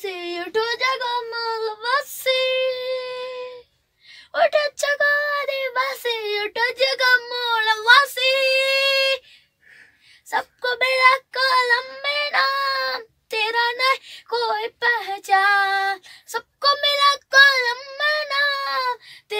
से उठो जगो मुगबसी उठो जगो आदिवासी उठो जगो मूलवासी सबको मेरा कलम में नाम तेरा नहीं कोई पहचान सबको मेरा कलम में नाम